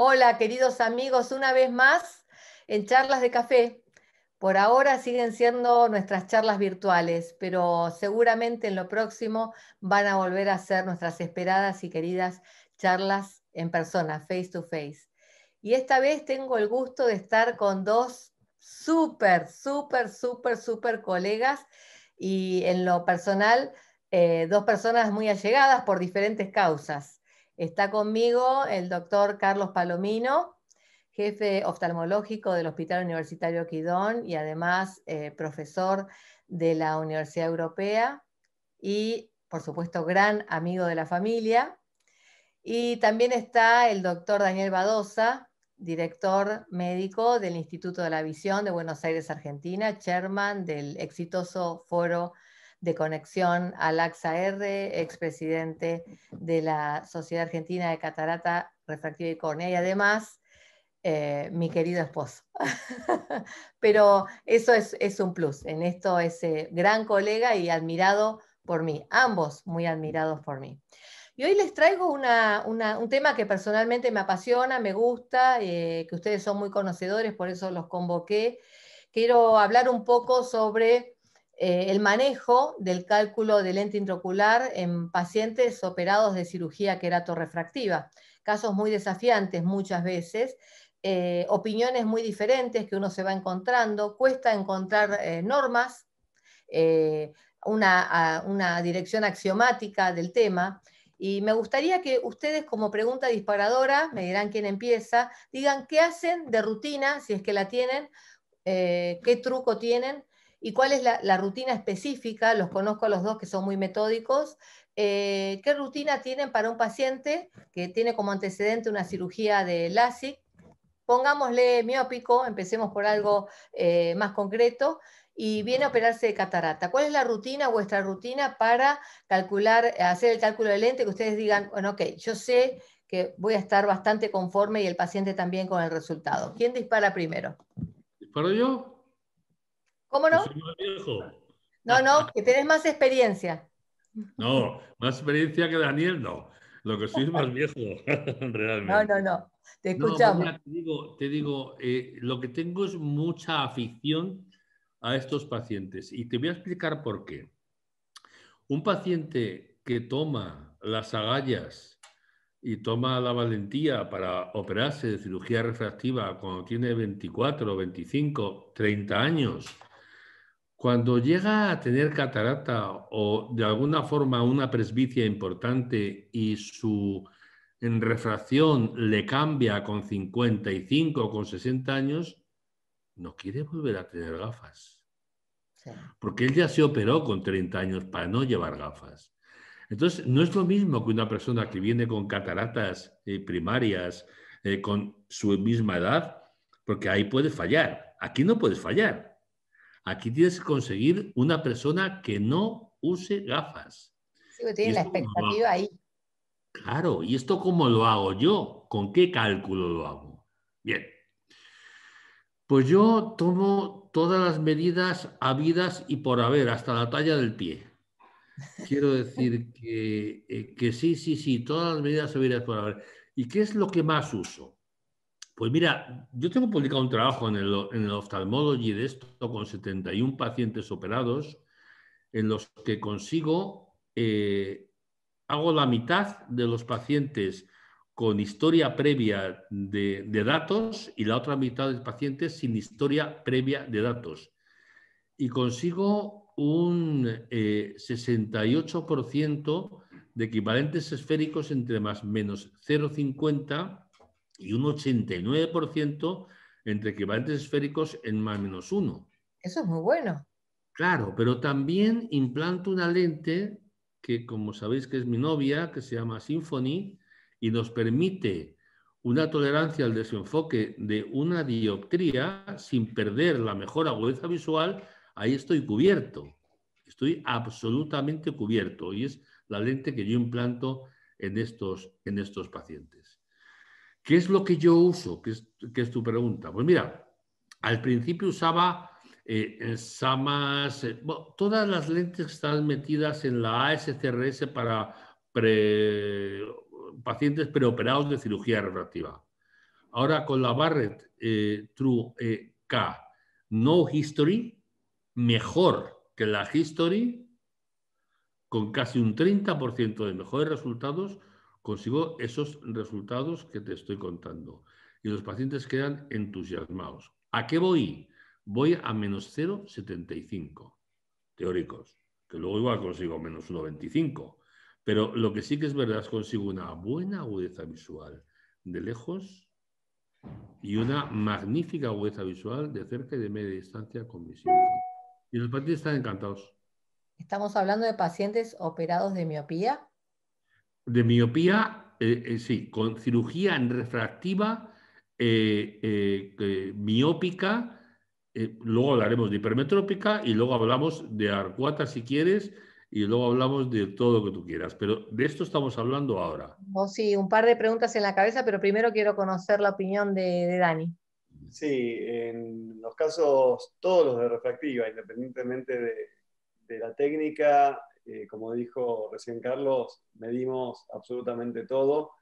Hola, queridos amigos, una vez más en Charlas de Café. Por ahora siguen siendo nuestras charlas virtuales, pero seguramente en lo próximo van a volver a ser nuestras esperadas y queridas charlas en persona, face to face. Y esta vez tengo el gusto de estar con dos súper, súper, súper, súper colegas y en lo personal, eh, dos personas muy allegadas por diferentes causas. Está conmigo el doctor Carlos Palomino, jefe oftalmológico del Hospital Universitario Quidón y además eh, profesor de la Universidad Europea y, por supuesto, gran amigo de la familia. Y también está el doctor Daniel Badosa, director médico del Instituto de la Visión de Buenos Aires, Argentina, chairman del exitoso foro de conexión al AXA-R, expresidente de la Sociedad Argentina de Catarata, Refractiva y Córnea, y además eh, mi querido esposo. Pero eso es, un plus. En esto es eh, gran colega y admirado por mí, ambos muy admirados por mí. Y hoy les traigo un tema que personalmente me apasiona, me gusta, eh, que ustedes son muy conocedores, por eso los convoqué. Quiero hablar un poco sobre eh, el manejo del cálculo del lente intraocular en pacientes operados de cirugía refractiva, Casos muy desafiantes muchas veces, eh, opiniones muy diferentes que uno se va encontrando, cuesta encontrar eh, normas, una, dirección axiomática del tema. Y me gustaría que ustedes, como pregunta disparadora, me dirán quién empieza, digan qué hacen de rutina, si es que la tienen, qué truco tienen y cuál es la, rutina específica, los conozco a los dos que son muy metódicos, eh, qué rutina tienen para un paciente que tiene como antecedente una cirugía de LASIK, pongámosle miópico, empecemos por algo eh, más concreto, y viene a operarse de catarata. ¿Cuál es la rutina, vuestra rutina para calcular, hacer el cálculo de lente que ustedes digan, bueno, ok, yo sé que voy a estar bastante conforme y el paciente también con el resultado. ¿Quién dispara primero? ¿Disparo yo? ¿Cómo no? No, no, que tienes más experiencia. No, más experiencia que Daniel, no. Lo que soy es más viejo, realmente. No, no, no. Te escuchamos. te digo, te digo eh, lo que tengo es mucha afición a estos pacientes y te voy a explicar por qué. Un paciente que toma las agallas y toma la valentía para operarse de cirugía refractiva cuando tiene 24, 25, 30 años, cuando llega a tener catarata o de alguna forma una presbicia importante y su refracción le cambia con 55 o con 60 años, no quiere volver a tener gafas. Porque él ya se operó con 30 años para no llevar gafas. Entonces, no es lo mismo que una persona que viene con cataratas eh, primarias eh, con su misma edad, porque ahí puede fallar. Aquí no puedes fallar. Aquí tienes que conseguir una persona que no use gafas. Sí, tiene la expectativa ahí. Claro, ¿y esto cómo lo hago yo? ¿Con qué cálculo lo hago? Bien. Pues yo tomo todas las medidas habidas y por haber, hasta la talla del pie. Quiero decir que, eh, que sí, sí, sí, todas las medidas habidas por haber. ¿Y qué es lo que más uso? Pues mira, yo tengo publicado un trabajo en el, en el de esto con 71 pacientes operados en los que consigo, eh, hago la mitad de los pacientes con historia previa de, datos y la otra mitad de pacientes sin historia previa de datos. Y consigo un 68% eh, de equivalentes esféricos entre más menos 0,50 y un 89% entre equivalentes esféricos en más menos uno. Eso es muy bueno. Claro, pero también implanto una lente que, como sabéis, que es mi novia, que se llama Symphony, y nos permite una tolerancia al desenfoque de una dioptría sin perder la mejor agudeza visual, ahí estoy cubierto. Estoy absolutamente cubierto y es la lente que yo implanto en estos, en estos pacientes. ¿Qué es lo que yo uso? ¿Qué es, tu pregunta? Pues mira, al principio usaba eh, SAMAS, eh, eh, todas las lentes están metidas en la ASCRS para pacientes preoperados de cirugía refractiva. Ahora con la Barrett eh, True K No History, mejor que la History, con casi un 30% de mejores resultados consigo esos resultados que te estoy contando. Y los pacientes quedan entusiasmados. ¿A qué voy? Voy a menos 0,75 teóricos, que luego igual consigo menos 1,25. Pero lo que sí que es verdad es consigo una buena agudeza visual de lejos y una magnífica agudeza visual de cerca y de media distancia con visión. Y los pacientes están encantados. Estamos hablando de pacientes operados de miopía de miopía, eh, eh, sí, con cirugía en refractiva eh, eh miópica, luego hablaremos de hipermetrópica y luego hablamos de arcuata si quieres y luego hablamos de todo lo que tú quieras, pero de esto estamos hablando ahora. Oh, sí, un par de preguntas en la cabeza, pero primero quiero conocer la opinión de, de Dani. Sí, en los casos, todos los de refractiva, independientemente de, de la técnica, eh, como dijo recién Carlos, medimos absolutamente todo.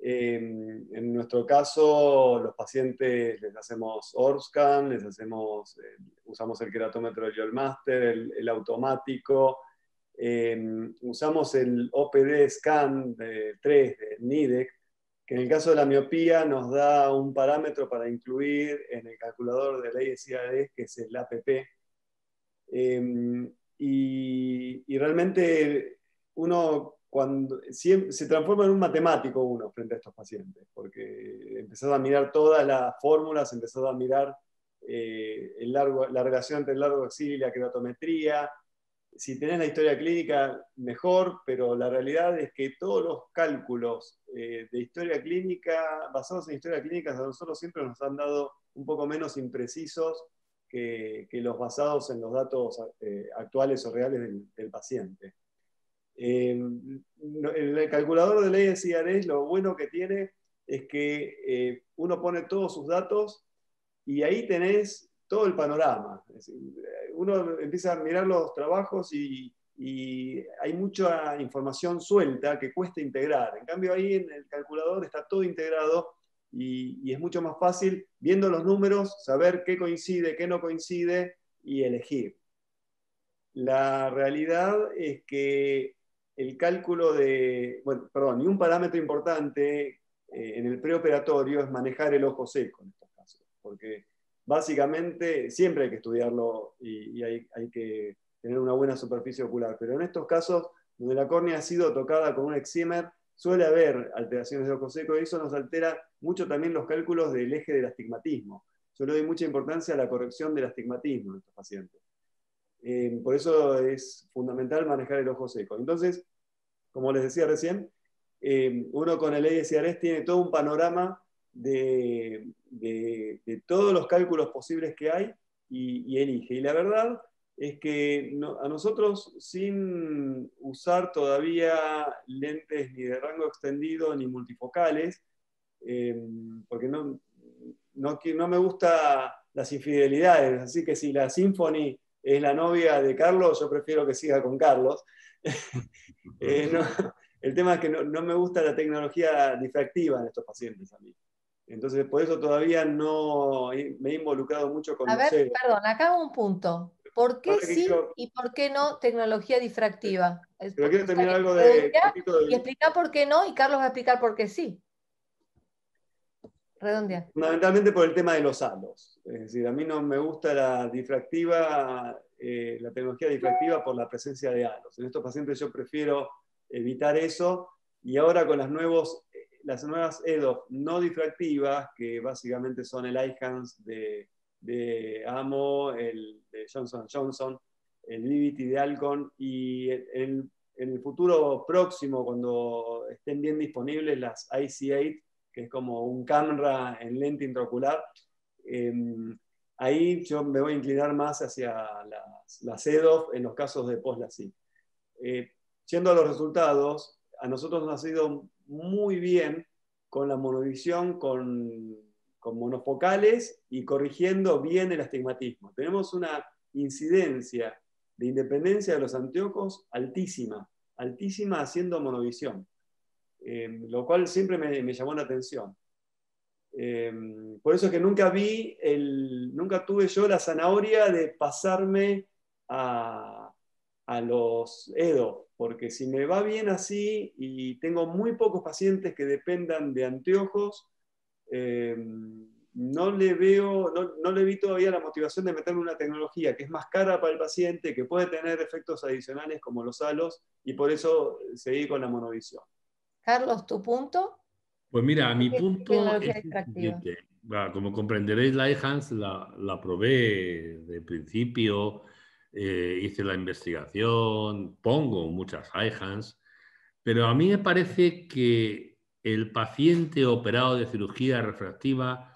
Eh, en nuestro caso, los pacientes les hacemos ORSCAN, les hacemos, eh, usamos el queratómetro de Yolmaster, el, automático, usamos el OPD scan de 3 de NIDEC, que en el caso de la miopía nos da un parámetro para incluir en el calculador de la ISIAD, e, que es el APP y, realmente uno cuando se transforma en un matemático uno frente a estos pacientes, porque empezás a mirar todas las fórmulas, empezás a mirar eh, el largo, la relación entre el largo exilio y la queratometría. Si tenés la historia clínica, mejor, pero la realidad es que todos los cálculos eh, de historia clínica, basados en historia clínica, a nosotros siempre nos han dado un poco menos imprecisos que, los basados en los datos eh, actuales o reales del, paciente. Em, el calculador de leyes IRS lo bueno que tiene es que eh, uno pone todos sus datos y ahí tenés todo el panorama. Uno empieza a mirar los trabajos y, y hay mucha información suelta que cuesta integrar. En cambio ahí en el calculador está todo integrado y, es mucho más fácil viendo los números, saber qué coincide, qué no coincide y elegir. La realidad es que el cálculo de, bueno, perdón, y un parámetro importante eh, en el preoperatorio es manejar el ojo seco en estos casos, porque básicamente siempre hay que estudiarlo y, hay, que tener una buena superficie ocular, pero en estos casos donde la córnea ha sido tocada con un excimer, suele haber alteraciones del ojo seco y eso nos altera mucho también los cálculos del eje del astigmatismo. Yo le doy mucha importancia a la corrección del astigmatismo en estos pacientes. Eh, por eso es fundamental manejar el ojo seco. Entonces, como les decía recién, eh, uno con el Ciarés tiene todo un panorama de, todos los cálculos posibles que hay y, y elige. Y la verdad es que a nosotros, sin usar todavía lentes ni de rango extendido ni multifocales, em, porque no, me gusta las infidelidades, así que si la Symphony es la novia de Carlos, yo prefiero que siga con Carlos. Eh, el tema es que no, me gusta la tecnología difractiva en estos pacientes a mí. Entonces, por eso todavía no me he involucrado mucho con... A ver, perdón, acá un punto. ¿Por qué sí y por qué no tecnología difractiva? Pero quiero terminar algo de... Y explicar por qué no y Carlos va a explicar por qué sí. Redondea. Fundamentalmente por el tema de los halos. Es decir, a mí no me gusta la difractiva, eh, la tecnología difractiva por la presencia de halos. En estos pacientes yo prefiero evitar eso y ahora con las, nuevos, eh, las nuevas EDOF no difractivas, que básicamente son el IHANS de de Amo, el de Johnson Johnson, el Vivity de Alcon y en, en el futuro próximo, cuando estén bien disponibles las IC8, que es como un camera en lente intraocular, em, ahí yo me voy a inclinar más hacia las, las EDOF en los casos de post-LASIK. Eh, yendo a los resultados, a nosotros nos ha sido muy bien con la monovisión, con monofocales y corrigiendo bien el astigmatismo. Tenemos una incidencia de independencia de los anteojos altísima, altísima haciendo monovisión, em, lo cual siempre me, llamó la atención. Em, por eso es que nunca vi, nunca tuve yo la zanahoria de pasarme a los EDO, porque si me va bien así y tengo muy pocos pacientes que dependan de anteojos, Em, no le veo, no, no, le vi todavía la motivación de meterle una tecnología que es más cara para el paciente, que puede tener efectos adicionales como los halos, y por eso seguí con la monovisión. Carlos, ¿tu punto? Pues mira, mi punto es siguiente. como comprenderéis, la EHANS la, la probé de principio, eh, hice la investigación, pongo muchas IHANS, pero a mí me parece que el paciente operado de cirugía refractiva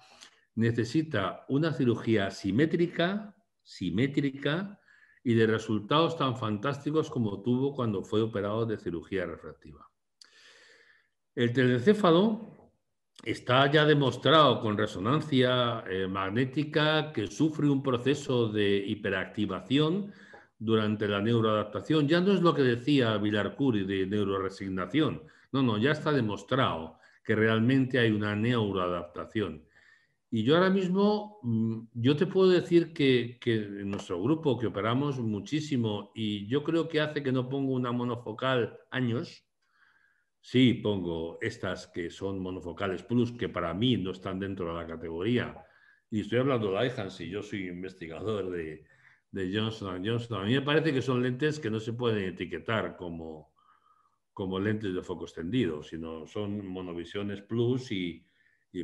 necesita una cirugía simétrica, simétrica y de resultados tan fantásticos como tuvo cuando fue operado de cirugía refractiva. El telencéfalo está ya demostrado con resonancia eh, magnética que sufre un proceso de hiperactivación durante la neuroadaptación. Ya no es lo que decía Vilar de neuroresignación, no, no, ya está demostrado que realmente hay una neuroadaptación. Y yo ahora mismo, mm, yo te puedo decir que, en nuestro grupo, que operamos muchísimo, y yo creo que hace que no pongo una monofocal años, sí pongo estas que son monofocales plus, que para mí no están dentro de la categoría. Y estoy hablando de IHANS y yo soy investigador de, de Johnson Johnson. A mí me parece que son lentes que no se pueden etiquetar como, como lentes de foco extendido, sino son monovisiones plus y,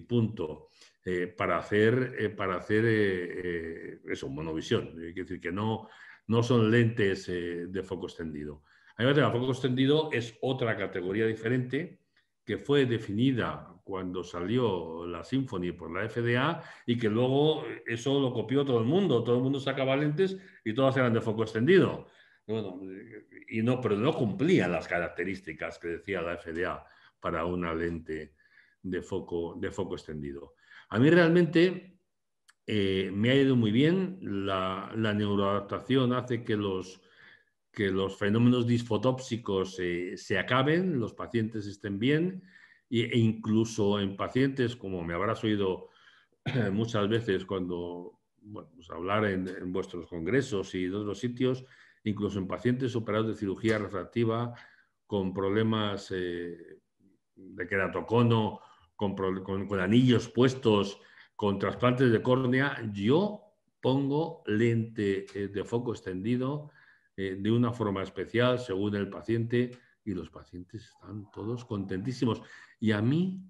punto. Eh, para hacer, eh, para hacer eh, eso, monovisión. Es decir, que no, no son lentes de foco extendido. Además, el foco extendido es otra categoría diferente que fue definida cuando salió la Symphony por la FDA y que luego eso lo copió todo el mundo. Todo el mundo sacaba lentes y todas eran de foco extendido. Bueno, y no, pero no cumplía las características que decía la FDA para una lente de foco, de foco extendido. A mí realmente eh, me ha ido muy bien. La, neuroadaptación hace que los, que los fenómenos disfotópsicos eh, se acaben, los pacientes estén bien e, incluso en pacientes, como me habrás oído muchas veces cuando bueno, pues hablar en, en, vuestros congresos y en otros sitios, incluso en pacientes operados de cirugía refractiva con problemas eh, de queratocono, con, con anillos puestos, con trasplantes de córnea, yo pongo lente eh, de foco extendido eh, de una forma especial según el paciente y los pacientes están todos contentísimos. Y a mí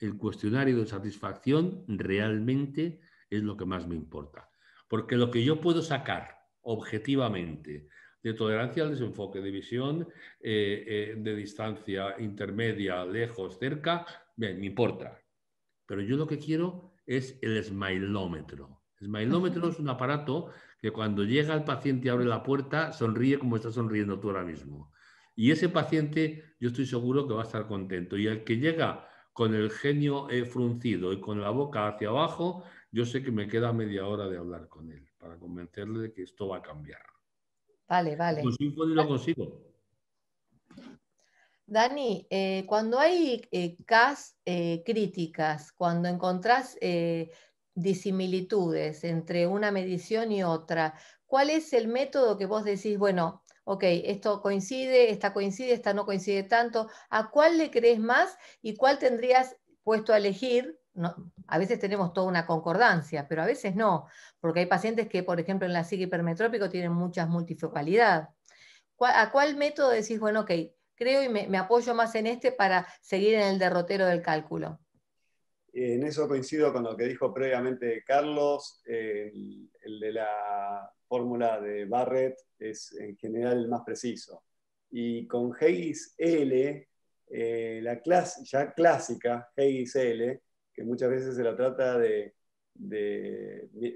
el cuestionario de satisfacción realmente es lo que más me importa, porque lo que yo puedo sacar objetivamente de tolerancia al desenfoque, de visión eh, eh, de distancia intermedia, lejos, cerca, bien, me importa. Pero yo lo que quiero es el smileómetro. El es un aparato que cuando llega el paciente y abre la puerta, sonríe como estás sonriendo tú ahora mismo. Y ese paciente, yo estoy seguro que va a estar contento. Y el que llega con el genio eh, fruncido y con la boca hacia abajo, yo sé que me queda media hora de hablar con él para convencerle de que esto va a cambiar. Vale, vale. lo consigo. Dani, eh, cuando hay eh, cas eh, críticas, cuando encontrás disimilitudes entre una medición y otra, ¿cuál es el método que vos decís, bueno, ok, esto coincide, esta coincide, esta no coincide tanto, ¿a cuál le crees más y cuál tendrías puesto a elegir a veces tenemos toda una concordancia, pero a veces no, porque hay pacientes que, por ejemplo, en la psique hipermetrópico tienen muchas multifocalidad. ¿A cuál método decís, bueno, ok, creo y me, apoyo más en este para seguir en el derrotero del cálculo? En eso coincido con lo que dijo previamente Carlos, el, de la fórmula de Barrett es en general el más preciso. Y con Hayes L, eh, la clase ya clásica Hayes L, que muchas veces se la trata de,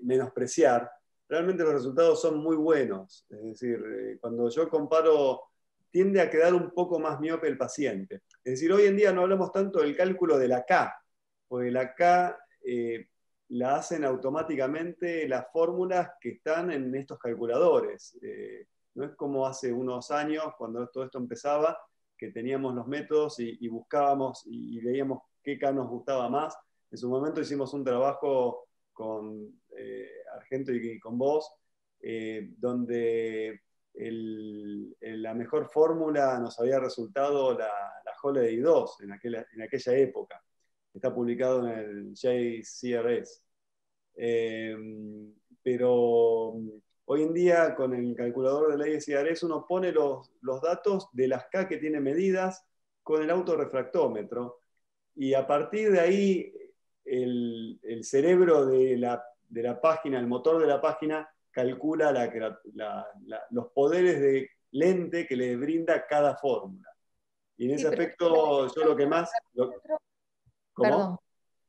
menospreciar, realmente los resultados son muy buenos. Es decir, eh, cuando yo comparo, tiende a quedar un poco más miope el paciente. Es decir, hoy en día no hablamos tanto del cálculo de la K, porque la K eh, la hacen automáticamente las fórmulas que están en estos calculadores. Eh, no es como hace unos años, cuando todo esto empezaba, que teníamos los métodos y, buscábamos y, y veíamos qué K nos gustaba más en su momento hicimos un trabajo con eh, Argento y con vos, eh, donde la mejor fórmula nos había resultado la, la Holiday 2 en, aquella época. Está publicado en el JCRS. Em, pero hoy en día, con el calculador de la JCRS, uno pone los, los datos de las K que tiene medidas con el autorrefractómetro. Y a partir de ahí el, cerebro de la, página, el motor de la página, calcula los poderes de lente que le brinda cada fórmula. Y en ese aspecto, yo lo que más... Perdón,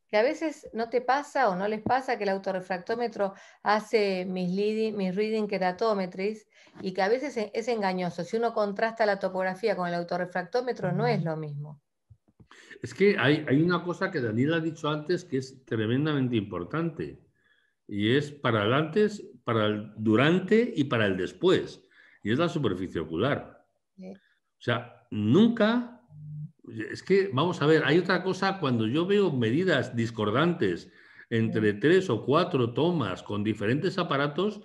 que a veces no te pasa o no les pasa que el autorrefractómetro hace mis, leading, mis reading y que a veces es engañoso. Si uno contrasta la topografía con el autorrefractómetro, no es lo mismo. Es que hay, una cosa que Daniel ha dicho antes que es tremendamente importante y es para el antes, para el durante y para el después. Y es la superficie ocular. O sea, nunca, es que, vamos a ver, hay otra cosa cuando yo veo medidas discordantes entre tres o cuatro tomas con diferentes aparatos,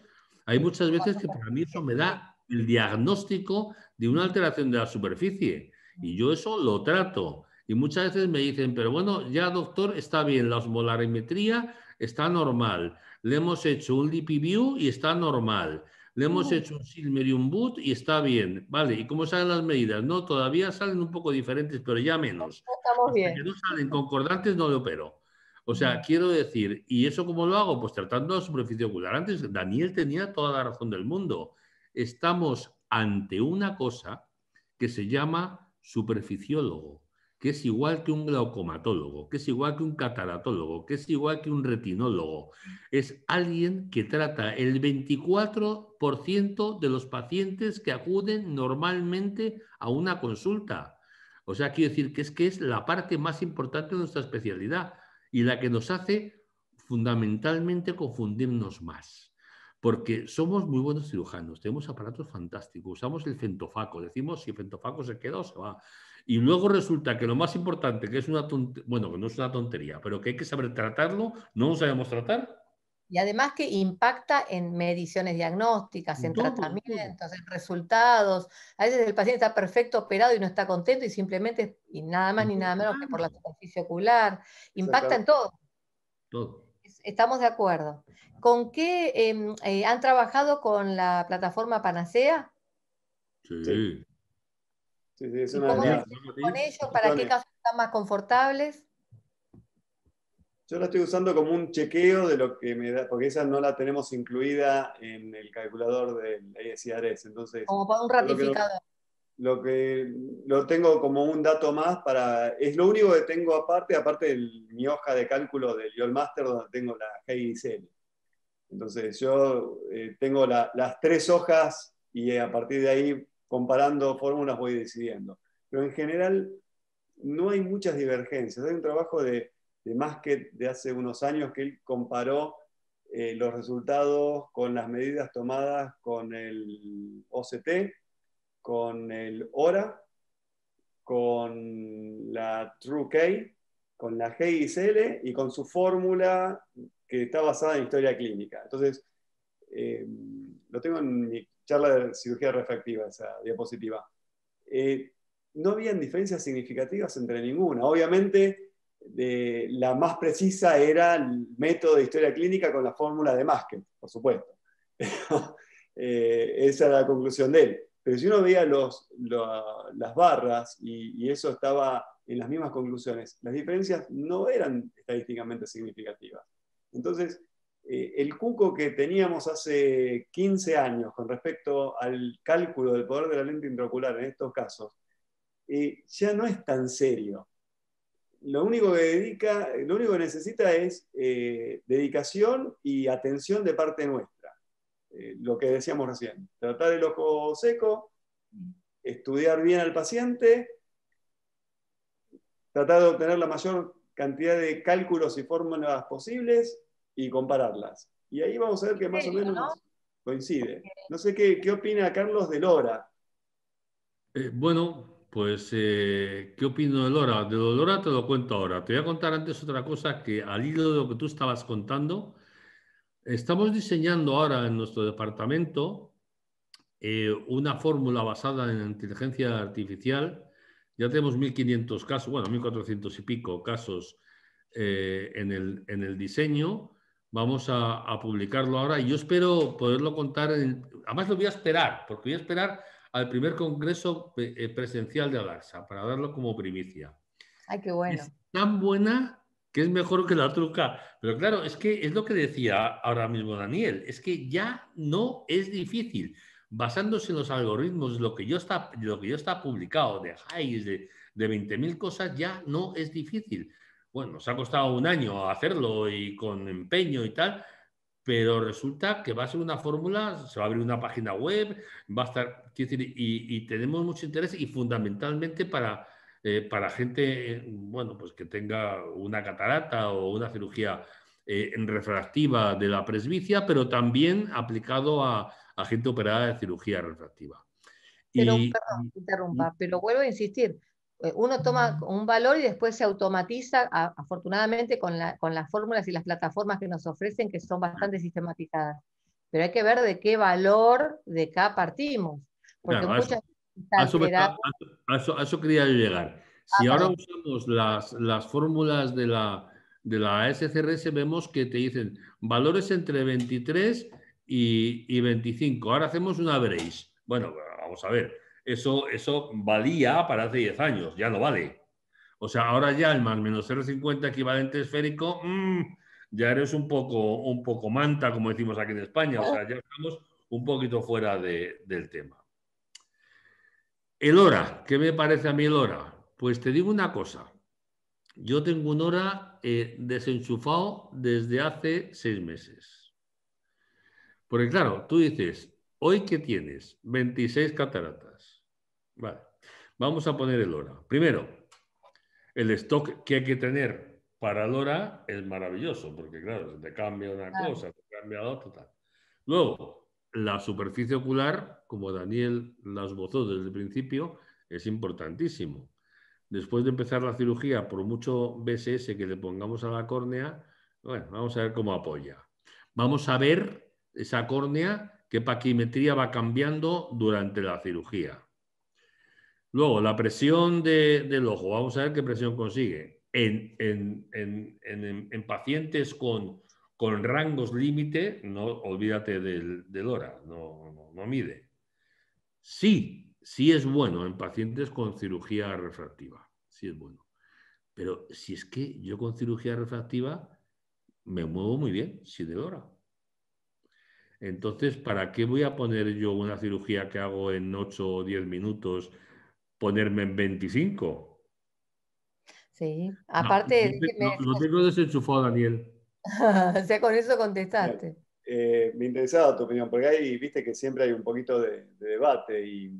hay muchas veces que para mí eso me da el diagnóstico de una alteración de la superficie. Y yo eso lo trato y muchas veces me dicen, pero bueno, ya doctor, está bien, la osmolarimetría está normal. Le hemos hecho un LipiView y está normal. Le hemos mm. hecho un silmerium Boot y está bien. Vale, ¿y cómo salen las medidas? No, todavía salen un poco diferentes, pero ya menos. Estamos bien. no salen concordantes, no le opero. O sea, mm. quiero decir, ¿y eso cómo lo hago? Pues tratando la superficie ocular. Antes Daniel tenía toda la razón del mundo. Estamos ante una cosa que se llama superficiólogo que es igual que un glaucomatólogo, que es igual que un cataratólogo, que es igual que un retinólogo. Es alguien que trata el 24% de los pacientes que acuden normalmente a una consulta. O sea, quiero decir que es que es la parte más importante de nuestra especialidad y la que nos hace fundamentalmente confundirnos más. Porque somos muy buenos cirujanos, tenemos aparatos fantásticos, usamos el fentofaco, decimos si el fentofaco se queda o se va, y luego resulta que lo más importante, que es una tontería, bueno, que no es una tontería, pero que hay que saber tratarlo, no lo sabemos tratar. Y además que impacta en mediciones diagnósticas, en tratamientos, en resultados. A veces el paciente está perfecto operado y no está contento y simplemente y nada más ni nada menos que por la superficie ocular. Impacta en todo. Estamos de acuerdo. ¿Con qué em, eh, han trabajado con la plataforma Panacea? sí. Sí, sí, es una con ellos? ¿Para qué casos están más confortables? Yo la estoy usando como un chequeo de lo que me da, porque esa no la tenemos incluida en el calculador del ISIRS. Entonces, como para un ratificador. Lo que, lo tengo como un dato más para. Es lo único que tengo aparte, aparte de mi hoja de cálculo del YOL Master, donde tengo la GICL. Entonces, yo eh, tengo las tres hojas y a partir de ahí comparando fórmulas voy decidiendo. Pero en general no hay muchas divergencias. Hay un trabajo de, de que de hace unos años que él comparó eh, los resultados con las medidas tomadas con el OCT, con el ORA, con la TrueK, con la GICL y con su fórmula que está basada en historia clínica. Entonces, eh, lo tengo en mi charla de cirugía refractiva, esa diapositiva. Eh, no habían diferencias significativas entre ninguna. Obviamente, de, la más precisa era el método de historia clínica con la fórmula de Maskell, por supuesto. Eh, esa era la conclusión de él. Pero si uno veía los, las barras y eso estaba en las mismas conclusiones, las diferencias no eran estadísticamente significativas. Entonces, eh, el cuco que teníamos hace 15 años con respecto al cálculo del poder de la lente intraocular en estos casos, eh, ya no es tan serio. Lo único que, necesita es eh, dedicación y atención de parte nuestra. lo que decíamos recién, tratar el ojo seco, estudiar bien al paciente, tratar de obtener la mayor cantidad de cálculos y fórmulas posibles y compararlas. Y ahí vamos a ver que más o menos coincide. No sé qué, qué opina Carlos de Lora. Eh, bueno, pues, eh, ¿qué opino de Lora? De Lora te lo cuento ahora. Te voy a contar antes otra cosa que al hilo de lo que tú estabas contando, estamos diseñando ahora en nuestro departamento eh, una fórmula basada en inteligencia artificial. Ya tenemos 1.500 casos, bueno, 1.400 y pico casos en el, en el diseño Vamos a, publicarlo ahora y yo espero poderlo contar. además, lo voy a esperar, porque voy a esperar al primer congreso eh, eh, presencial de AdAXA para darlo como primicia. Ay, qué bueno. Es tan buena que es mejor que la truca. Pero claro, es que es lo que decía ahora mismo Daniel, es que ya no es difícil. Basándose en los algoritmos, lo que yo está, lo que yo está publicado de highs de, de 20.000 cosas, ya no es difícil bueno, nos ha costado un año hacerlo y con empeño y tal, pero resulta que va a ser una fórmula, se va a abrir una página web, va a estar, quiero decir, y, tenemos mucho interés y fundamentalmente para, eh, para gente, bueno, pues que tenga una catarata o una cirugía eh, refractiva de la presbicia, pero también aplicado a, gente operada de cirugía refractiva. Pero, perdón, interrumpa, pero vuelvo a insistir, eh, uno toma un valor y después se automatiza, afortunadamente, con, las fórmulas y las plataformas que nos ofrecen, que son bastante sistematizadas. Pero hay que ver de qué valor de acá partimos. a, eso, eso, quería llegar. Si ahora usamos las, fórmulas de la, SCRS, vemos que te dicen valores entre 23 y, 25. Ahora hacemos una veréis Bueno, vamos a ver eso, eso valía para hace 10 años, ya no vale. O sea, ahora ya el más menos 0,50 equivalente esférico, mm, ya eres un poco, un poco manta, como decimos aquí en España. O sea, ya estamos un poquito fuera del tema. El hora, ¿qué me parece a mí el hora? Pues te digo una cosa. Yo tengo un hora eh, desenchufado desde hace seis meses. Porque claro, tú dices, hoy que tienes 26 cataratas, Vale. Vamos a poner el hora. Primero, el stock que hay que tener para el hora es maravilloso, porque claro, se te cambia una cosa, te cambia la otra. Tal. Luego, la superficie ocular, como Daniel las bozó desde el principio, es importantísimo. Después de empezar la cirugía, por mucho BSS que le pongamos a la córnea, bueno, vamos a ver cómo apoya. Vamos a ver esa córnea, qué paquimetría va cambiando durante la cirugía. Luego, la presión del ojo. Vamos a ver qué presión consigue. En, pacientes con, rangos límite, no olvídate del, del hora, no, mide. Sí, sí es bueno en pacientes con cirugía refractiva. Sí es bueno. Pero si es que yo con cirugía refractiva me muevo muy bien, sí de hora. Entonces, ¿para qué voy a poner yo una cirugía que hago en 8 o 10 minutos ponerme en 25. Sí, aparte... No, no, tengo desenchufado, Daniel. o sea, con eso contestaste. Eh, eh, me interesaba tu opinión, porque ahí viste que siempre hay un poquito de, debate y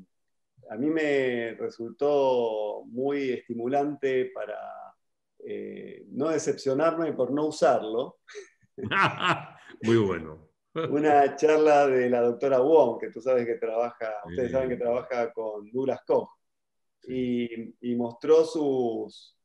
a mí me resultó muy estimulante para eh, no decepcionarme por no usarlo. muy bueno. Una charla de la doctora Wong, que tú sabes que trabaja, ustedes saben que trabaja con Douglas Koch y, mostró sus,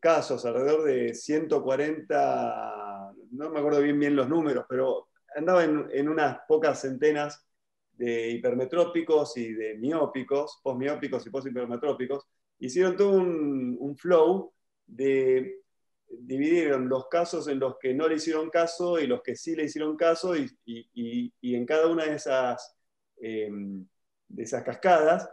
casos, alrededor de 140, no me acuerdo bien bien los números, pero andaba en, unas pocas centenas de hipermetrópicos y de miópicos, posmiópicos y poshipermetrópicos, hicieron todo un, flow de dividieron los casos en los que no le hicieron caso y los que sí le hicieron caso y, en cada una de esas, em, de esas cascadas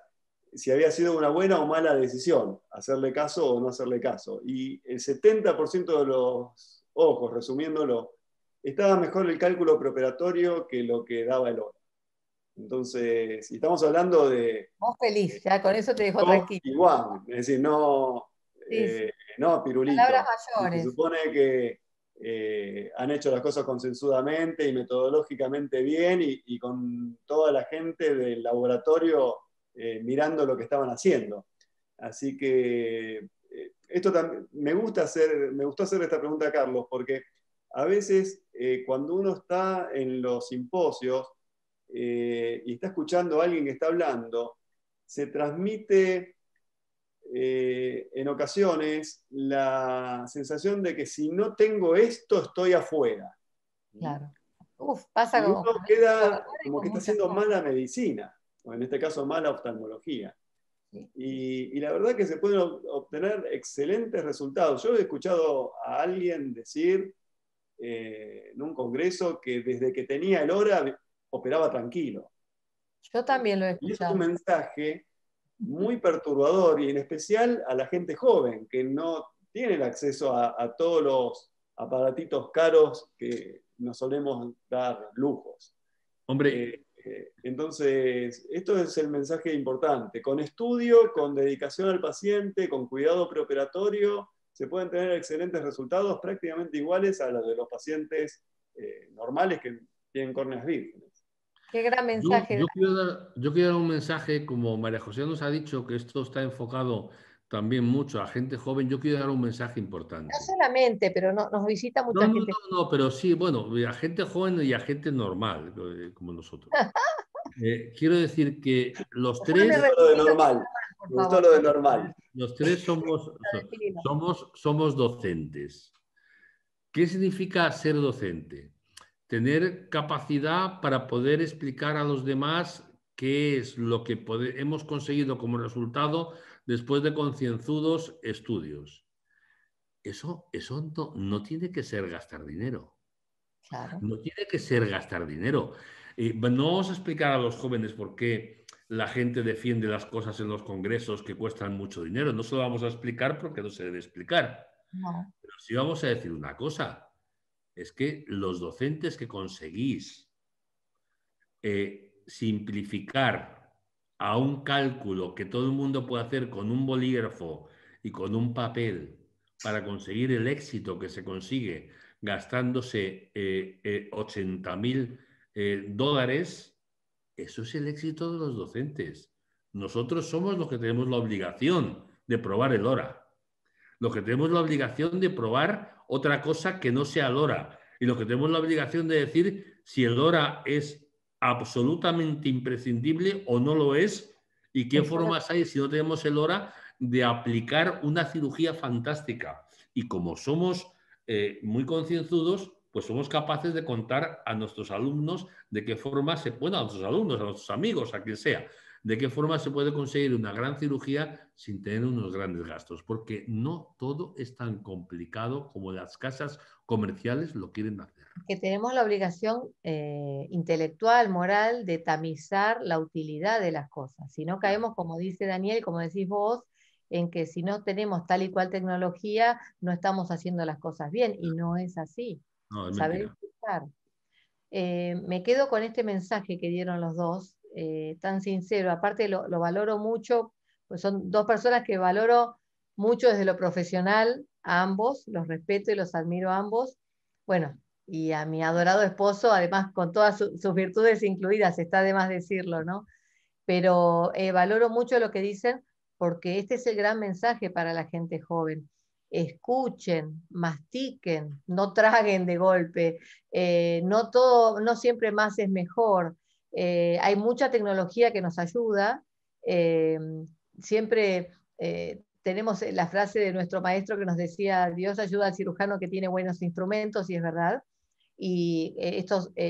si había sido una buena o mala decisión, hacerle caso o no hacerle caso. Y el 70% de los ojos, resumiéndolo, estaba mejor el cálculo preparatorio que lo que daba el oro. Entonces, si estamos hablando de... Vos feliz, ya con eso te dejo tranquilo. Igual, es decir, no, eh, no pirulito. Se supone que eh, han hecho las cosas consensudamente y metodológicamente bien y, y con toda la gente del laboratorio eh, mirando lo que estaban haciendo. Así que eh, esto me, gusta hacer, me gustó hacer esta pregunta a Carlos, porque a veces eh, cuando uno está en los simposios y está escuchando a alguien que está hablando, se transmite en ocasiones la sensación de que si no tengo esto, estoy afuera. Uf, pasa y uno queda como, que está haciendo mala medicina o en este caso mala oftalmología. Y, la verdad que se pueden obtener excelentes resultados. Yo he escuchado a alguien decir eh, en un congreso que desde que tenía el hora operaba tranquilo. Yo también lo he escuchado. Y es un mensaje muy perturbador y en especial a la gente joven que no tiene el acceso a, todos los aparatitos caros que nos solemos dar lujos. Hombre, eh, eh, entonces, esto es el mensaje importante. Con estudio, con dedicación al paciente, con cuidado preoperatorio, se pueden tener excelentes resultados prácticamente iguales a los de los pacientes eh, normales que tienen córneas vírgenes. Qué gran mensaje. Yo, quiero yo, quiero dar, un mensaje, como María José nos ha dicho, que esto está enfocado también mucho a gente joven. Yo quiero dar un mensaje importante. No solamente, pero no, nos visita mucha gente. No, no, pero sí, bueno, a gente joven y a gente normal, eh, como nosotros. Eh, quiero decir que los tres... Lo de normal. lo de normal. Los tres somos, somos, somos docentes. ¿Qué significa ser docente? Tener capacidad para poder explicar a los demás qué es lo que hemos conseguido como resultado después de concienzudos estudios. Eso, no, no, tiene que ser gastar dinero. No tiene que ser gastar dinero. Y no a explicar a los jóvenes por qué la gente defiende las cosas en los congresos que cuestan mucho dinero. No se lo vamos a explicar porque no se debe explicar. No. Pero sí vamos a decir una cosa. Es que los docentes que conseguís eh, simplificar a un cálculo que todo el mundo puede hacer con un bolígrafo y con un papel para conseguir el éxito que se consigue gastándose 80 eh, eh, mil eh, dólares, eso es el éxito de los docentes. Nosotros somos los que tenemos la obligación de probar el hora, los que tenemos la obligación de probar otra cosa que no sea el hora y los que tenemos la obligación de decir si el hora es absolutamente imprescindible o no lo es? ¿Y qué formas hay si no tenemos el hora de aplicar una cirugía fantástica? Y como somos eh, muy concienzudos, pues somos capaces de contar a nuestros alumnos de qué forma se, puede, a nuestros alumnos, a nuestros amigos, a quien sea, de qué forma se puede conseguir una gran cirugía sin tener unos grandes gastos, porque no todo es tan complicado como las casas comerciales lo quieren hacer. Que tenemos la obligación eh, intelectual, moral, de tamizar la utilidad de las cosas. Si no caemos, como dice Daniel, como decís vos, en que si no tenemos tal y cual tecnología, no estamos haciendo las cosas bien. Y no es así. Saber eh, me quedo con este mensaje que dieron los dos, eh, tan sincero. Aparte lo, valoro mucho, pues son dos personas que valoro mucho desde lo profesional a ambos, los respeto y los admiro a ambos. Bueno, y a mi adorado esposo, además con todas sus virtudes incluidas, está de más decirlo, ¿no? Pero eh, valoro mucho lo que dicen porque este es el gran mensaje para la gente joven. Escuchen, mastiquen, no traguen de golpe, eh, no, todo, no siempre más es mejor. Eh, hay mucha tecnología que nos ayuda. Eh, siempre eh, tenemos la frase de nuestro maestro que nos decía, Dios ayuda al cirujano que tiene buenos instrumentos, y es verdad. Y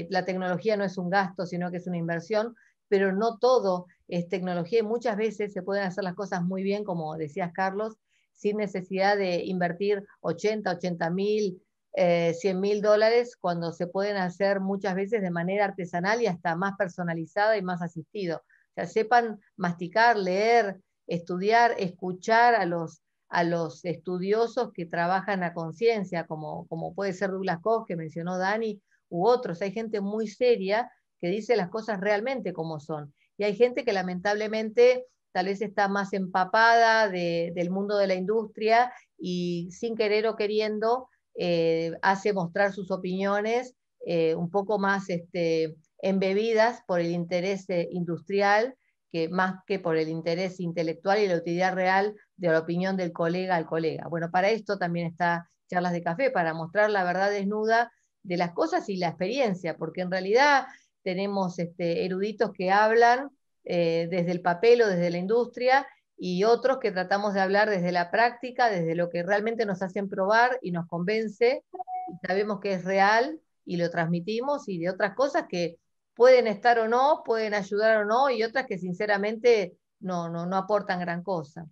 la tecnología no es un gasto, sino que es una inversión, pero no todo es tecnología y muchas veces se pueden hacer las cosas muy bien, como decías Carlos, sin necesidad de invertir 80, 80 mil, eh, 100 mil dólares cuando se pueden hacer muchas veces de manera artesanal y hasta más personalizada y más asistido. O sea, sepan masticar, leer, estudiar, escuchar a los, a los estudiosos que trabajan a conciencia, como, puede ser Douglas Cox, que mencionó Dani, u otros. Hay gente muy seria que dice las cosas realmente como son. Y hay gente que lamentablemente tal vez está más empapada del mundo de la industria y sin querer o queriendo eh, hace mostrar sus opiniones eh, un poco más este, embebidas por el interés eh, industrial, que, más que por el interés intelectual y la utilidad real de la opinión del colega al colega. Bueno, para esto también está charlas de café, para mostrar la verdad desnuda de las cosas y la experiencia, porque en realidad tenemos este, eruditos que hablan desde el papel o desde la industria y otros que tratamos de hablar desde la práctica, desde lo que realmente nos hacen probar y nos convence, y sabemos que es real y lo transmitimos, y de otras cosas que pueden estar o no, pueden ayudar o no, y otras que sinceramente no, aportan gran cosa.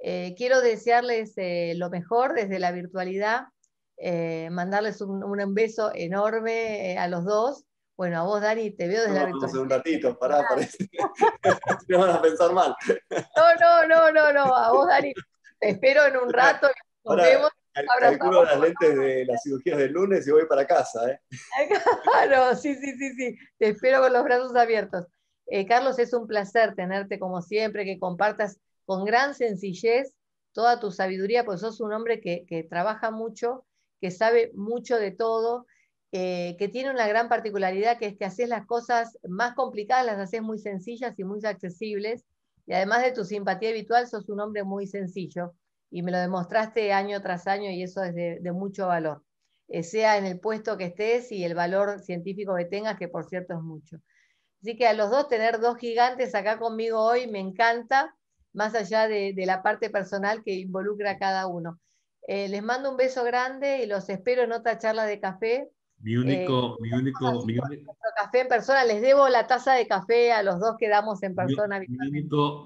Eh, quiero desearles eh, lo mejor desde la virtualidad, eh, mandarles un, un beso enorme a los dos bueno, a vos, Dani, te veo desde la un ratito, pará, parece. no van a pensar mal. no, no, no, no, a vos, Dani, te espero en un rato y nos Ahora, curo las lentes de las cirugías del lunes y voy para casa. ¿eh? claro, sí, sí, sí, sí. Te espero con los brazos abiertos. Eh, Carlos, es un placer tenerte como siempre, que compartas con gran sencillez toda tu sabiduría, porque sos un hombre que, que trabaja mucho, que sabe mucho de todo eh, que tiene una gran particularidad que es que haces las cosas más complicadas, las haces muy sencillas y muy accesibles. Y además de tu simpatía habitual, sos un hombre muy sencillo y me lo demostraste año tras año y eso es de, mucho valor. Eh, sea en el puesto que estés y el valor científico que tengas, que por cierto es mucho. Así que a los dos, tener dos gigantes acá conmigo hoy me encanta, más allá de, la parte personal que involucra a cada uno. Eh, les mando un beso grande y los espero en otra charla de café mi único, eh, mi único, Café en persona, les debo la taza de café a los dos que damos en persona. Mi,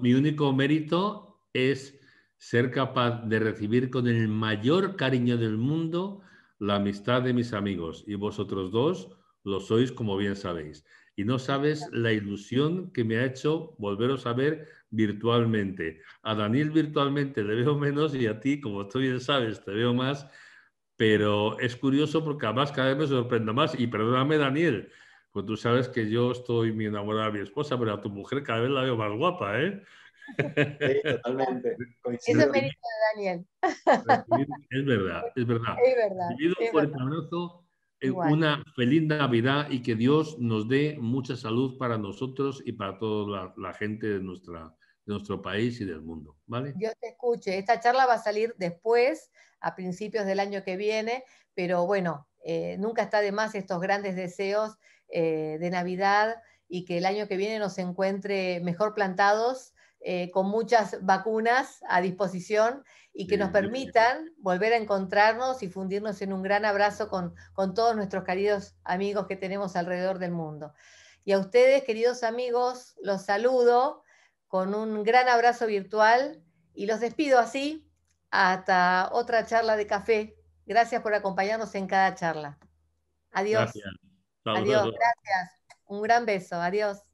mi único mérito es ser capaz de recibir con el mayor cariño del mundo la amistad de mis amigos. Y vosotros dos lo sois, como bien sabéis. Y no sabes la ilusión que me ha hecho volveros a ver virtualmente. A Daniel virtualmente le veo menos y a ti, como tú bien sabes, te veo más pero es curioso porque además cada vez me sorprendo más. Y perdóname, Daniel, pues tú sabes que yo estoy mi enamorada de mi esposa, pero a tu mujer cada vez la veo más guapa, ¿eh? Sí, totalmente. Eso me dice Daniel. Es verdad, es verdad. Es verdad. un fuerte abrazo, eh, una feliz Navidad y que Dios nos dé mucha salud para nosotros y para toda la gente de nuestra de nuestro país y del mundo. ¿vale? Dios te escuche. Esta charla va a salir después, a principios del año que viene, pero bueno, eh, nunca está de más estos grandes deseos eh, de Navidad y que el año que viene nos encuentre mejor plantados. Eh, con muchas vacunas a disposición y que nos permitan volver a encontrarnos y fundirnos en un gran abrazo con, con todos nuestros queridos amigos que tenemos alrededor del mundo. Y a ustedes, queridos amigos, los saludo con un gran abrazo virtual y los despido así hasta otra charla de café. Gracias por acompañarnos en cada charla. Adiós. Gracias. Adiós, gracias. Un gran beso. Adiós.